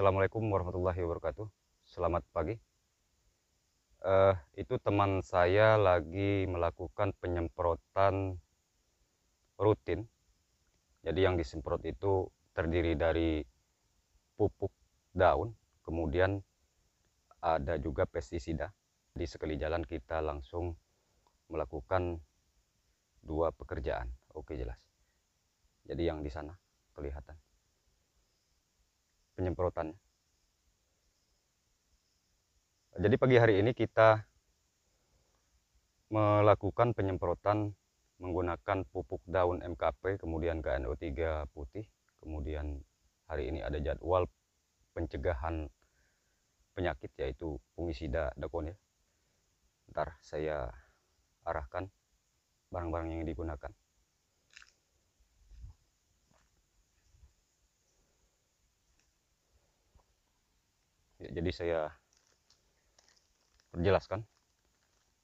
Assalamualaikum warahmatullahi wabarakatuh. Selamat pagi. Uh, itu teman saya lagi melakukan penyemprotan rutin. Jadi yang disemprot itu terdiri dari pupuk daun, kemudian ada juga pestisida. Di sekali jalan kita langsung melakukan dua pekerjaan. Oke jelas. Jadi yang di sana kelihatan penyemprotan. Jadi pagi hari ini kita melakukan penyemprotan menggunakan pupuk daun MKP, kemudian KNO3 putih, kemudian hari ini ada jadwal pencegahan penyakit yaitu fungisida dakon ya. Ntar saya arahkan barang-barang yang digunakan. ya, jadi saya perjelaskan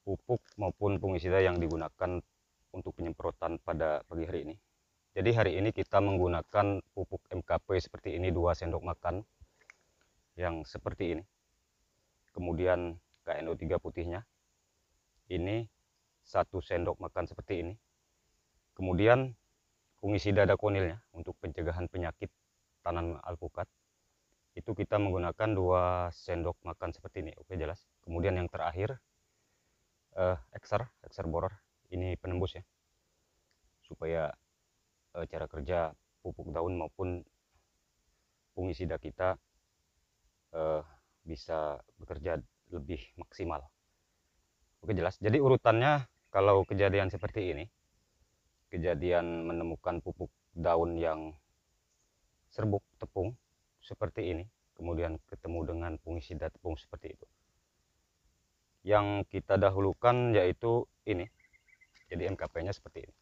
pupuk maupun fungisida yang digunakan untuk penyemprotan pada pagi hari ini jadi hari ini kita menggunakan pupuk MKP seperti ini dua sendok makan yang seperti ini kemudian KNO3 putihnya ini satu sendok makan seperti ini kemudian fungisida dakonilnya untuk pencegahan penyakit tanaman alpukat itu kita menggunakan dua sendok makan seperti ini oke jelas kemudian yang terakhir uh, ekser ekser boror ini penembus ya supaya uh, cara kerja pupuk daun maupun fungisida kita uh, bisa bekerja lebih maksimal oke jelas jadi urutannya kalau kejadian seperti ini kejadian menemukan pupuk daun yang serbuk tepung seperti ini kemudian ketemu dengan fungisida tepung seperti itu yang kita dahulukan yaitu ini jadi MKP nya seperti ini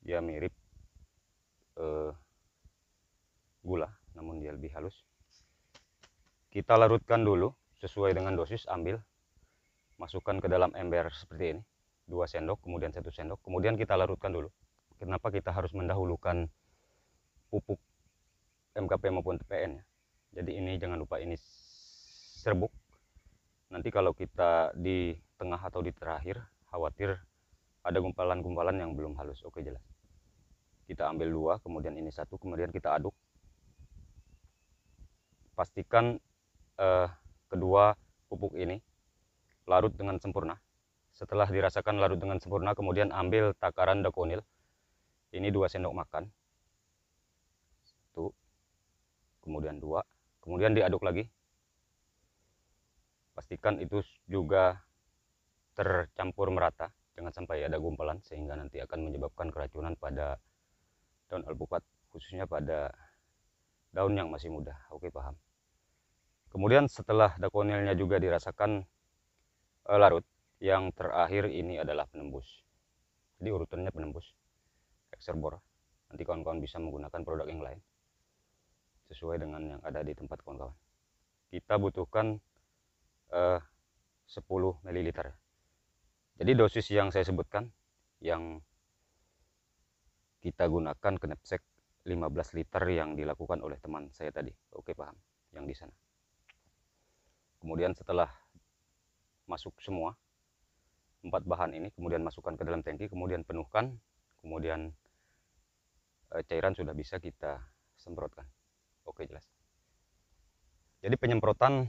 dia mirip eh, gula namun dia lebih halus kita larutkan dulu sesuai dengan dosis ambil masukkan ke dalam ember seperti ini dua sendok kemudian satu sendok kemudian kita larutkan dulu kenapa kita harus mendahulukan pupuk MKP maupun TPN ya. Jadi ini jangan lupa ini serbuk. Nanti kalau kita di tengah atau di terakhir khawatir ada gumpalan-gumpalan yang belum halus. Oke jelas. Kita ambil dua, kemudian ini satu, kemudian kita aduk. Pastikan eh, kedua pupuk ini larut dengan sempurna. Setelah dirasakan larut dengan sempurna, kemudian ambil takaran dakonil. Ini dua sendok makan kemudian dua kemudian diaduk lagi pastikan itu juga tercampur merata jangan sampai ada gumpalan sehingga nanti akan menyebabkan keracunan pada daun alpukat khususnya pada daun yang masih muda oke paham kemudian setelah dakonilnya juga dirasakan e, larut yang terakhir ini adalah penembus jadi urutannya penembus ekserbor nanti kawan-kawan bisa menggunakan produk yang lain sesuai dengan yang ada di tempat kawan-kawan kita butuhkan eh, 10 ml jadi dosis yang saya sebutkan yang kita gunakan knapsack 15 liter yang dilakukan oleh teman saya tadi oke paham yang di sana kemudian setelah masuk semua empat bahan ini kemudian masukkan ke dalam tangki kemudian penuhkan kemudian eh, cairan sudah bisa kita semprotkan oke jelas jadi penyemprotan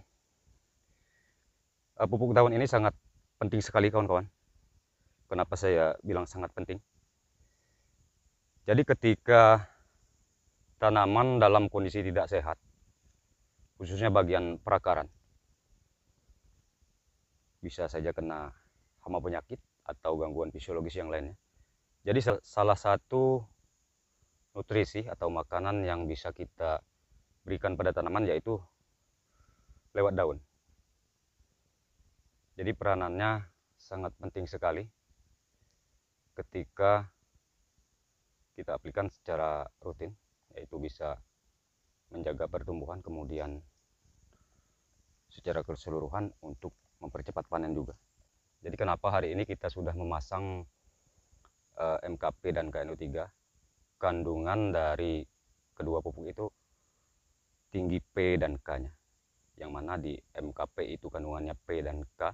uh, pupuk daun ini sangat penting sekali kawan-kawan kenapa saya bilang sangat penting jadi ketika tanaman dalam kondisi tidak sehat khususnya bagian perakaran bisa saja kena hama penyakit atau gangguan fisiologis yang lainnya jadi salah satu nutrisi atau makanan yang bisa kita berikan pada tanaman yaitu lewat daun. Jadi peranannya sangat penting sekali ketika kita aplikan secara rutin yaitu bisa menjaga pertumbuhan kemudian secara keseluruhan untuk mempercepat panen juga. Jadi kenapa hari ini kita sudah memasang eh, MKP dan kno 3 kandungan dari kedua pupuk itu tinggi P dan K-nya. Yang mana di MKP itu kandungannya P dan K.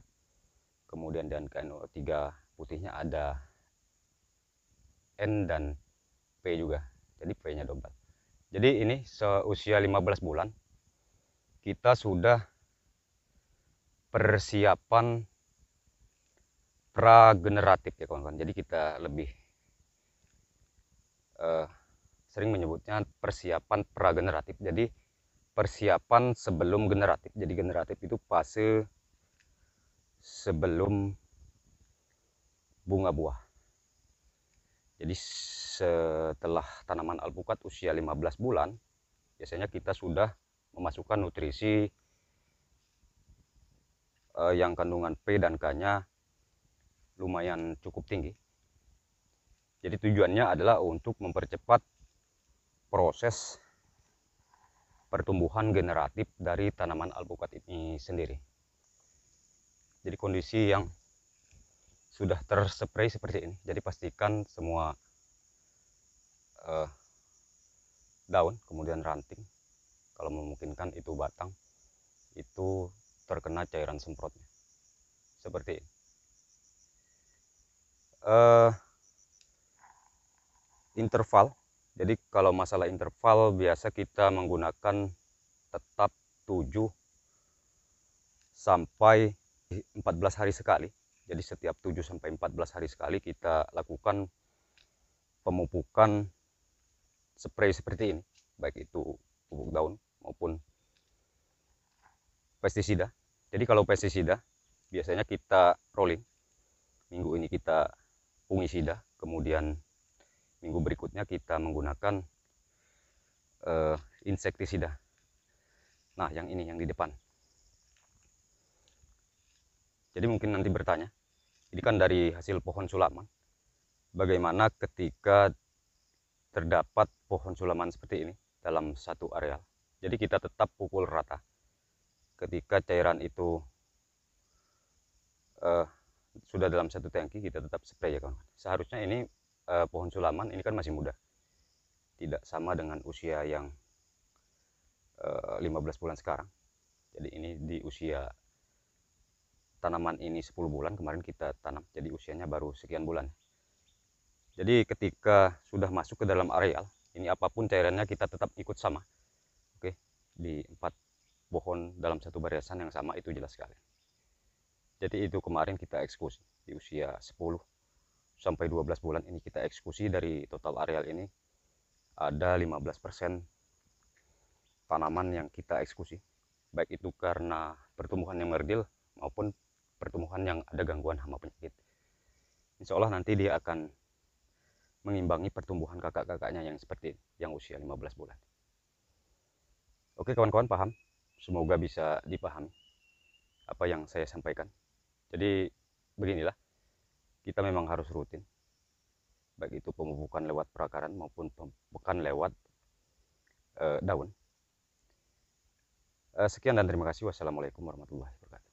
Kemudian dan KNO3 putihnya ada N dan P juga. Jadi P-nya double. Jadi ini seusia 15 bulan kita sudah persiapan prageneratif ya kawan-kawan. Jadi kita lebih uh, sering menyebutnya persiapan prageneratif. Jadi persiapan sebelum generatif. Jadi generatif itu fase sebelum bunga buah. Jadi setelah tanaman alpukat usia 15 bulan, biasanya kita sudah memasukkan nutrisi eh, yang kandungan P dan K-nya lumayan cukup tinggi. Jadi tujuannya adalah untuk mempercepat proses pertumbuhan generatif dari tanaman alpukat ini sendiri. Jadi kondisi yang sudah terspray seperti ini. Jadi pastikan semua uh, daun kemudian ranting kalau memungkinkan itu batang itu terkena cairan semprotnya seperti ini. Uh, interval jadi kalau masalah interval biasa kita menggunakan tetap 7 sampai 14 hari sekali. Jadi setiap 7 sampai 14 hari sekali kita lakukan pemupukan spray seperti ini, baik itu pupuk daun maupun pestisida. Jadi kalau pestisida biasanya kita rolling. Minggu ini kita fungisida, kemudian minggu berikutnya kita menggunakan uh, insektisida nah yang ini yang di depan jadi mungkin nanti bertanya ini kan dari hasil pohon sulaman bagaimana ketika terdapat pohon sulaman seperti ini dalam satu areal jadi kita tetap pukul rata ketika cairan itu uh, sudah dalam satu tangki kita tetap spray ya kawan seharusnya ini eh, pohon sulaman ini kan masih muda tidak sama dengan usia yang eh, 15 bulan sekarang jadi ini di usia tanaman ini 10 bulan kemarin kita tanam jadi usianya baru sekian bulan jadi ketika sudah masuk ke dalam areal ini apapun cairannya kita tetap ikut sama oke di empat pohon dalam satu barisan yang sama itu jelas sekali jadi itu kemarin kita ekspos di usia 10 sampai 12 bulan ini kita eksekusi dari total areal ini ada 15% tanaman yang kita eksekusi baik itu karena pertumbuhan yang merdil maupun pertumbuhan yang ada gangguan hama penyakit Insya Allah nanti dia akan mengimbangi pertumbuhan kakak-kakaknya yang seperti yang usia 15 bulan Oke kawan-kawan paham semoga bisa dipahami apa yang saya sampaikan jadi beginilah kita memang harus rutin baik itu pemupukan lewat perakaran maupun pemupukan lewat uh, daun uh, sekian dan terima kasih wassalamualaikum warahmatullahi wabarakatuh